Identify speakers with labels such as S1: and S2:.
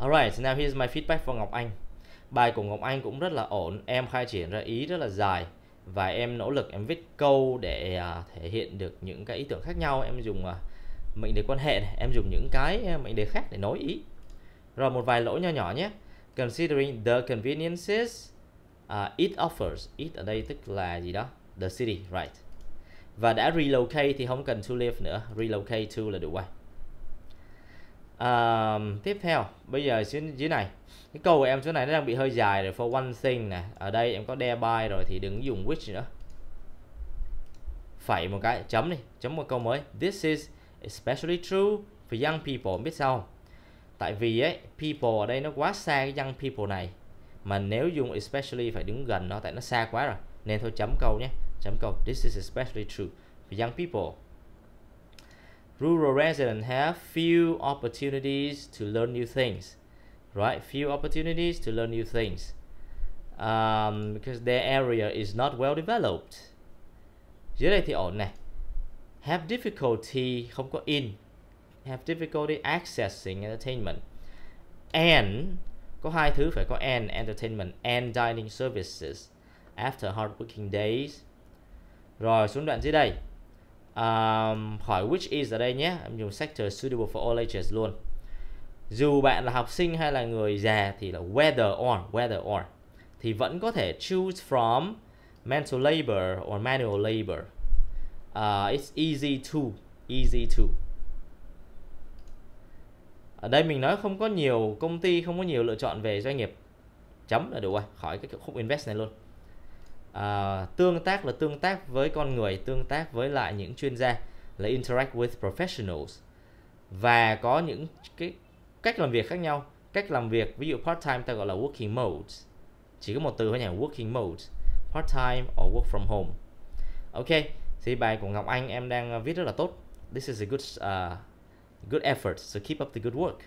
S1: Alright, now here's my feedback for Ngọc Anh. Bài của Ngọc Anh cũng rất là ổn, em khai triển ra ý rất là dài và em nỗ lực em viết câu để uh, thể hiện được những cái ý tưởng khác nhau. Em dùng uh, mệnh đề quan hệ, này. em dùng những cái à, mệnh đề khác để nối ý. Rồi một vài lỗi nho nhỏ nhé. Considering the conveniences uh, it offers, it ở đây tức là gì đó? The city, right? Và đã relocate thì không cần to live nữa, relocate to là đủ rồi à, tiếp theo bây giờ xuống dưới này cái câu của em chỗ này nó đang bị hơi dài rồi for one thing này ở đây em có thereby rồi thì đừng dùng which nữa phải một cái chấm đi chấm một câu mới this is especially true for young people em biết sao tại vì ấy people ở đây nó quá xa cái young people này mà nếu dùng especially phải đứng gần nó tại nó xa quá rồi nên thôi chấm câu nhé chấm câu this is especially true for young people rural residents have few opportunities to learn new things, right? Few opportunities to learn new things um, because their area is not well developed. Dưới đây thì ổn này. Have difficulty không có in. Have difficulty accessing entertainment. And có hai thứ phải có and entertainment and dining services after hard working days. Rồi xuống đoạn dưới đây um, khỏi which is ở đây nhé em dùng sector suitable for all ages luôn dù bạn là học sinh hay là người già thì là whether or whether or thì vẫn có thể choose from mental labor or manual labor uh, it's easy to easy to ở đây mình nói không có nhiều công ty không có nhiều lựa chọn về doanh nghiệp chấm là đủ rồi khỏi cái khúc invest này luôn à, tương tác là tương tác với con người tương tác với lại những chuyên gia là interact with professionals và có những cái cách làm việc khác nhau cách làm việc ví dụ part time ta gọi là working mode chỉ có một từ thôi nhỉ working mode part time or work from home ok thì bài của Ngọc Anh em đang viết rất là tốt this is a good uh, good effort so keep up the good work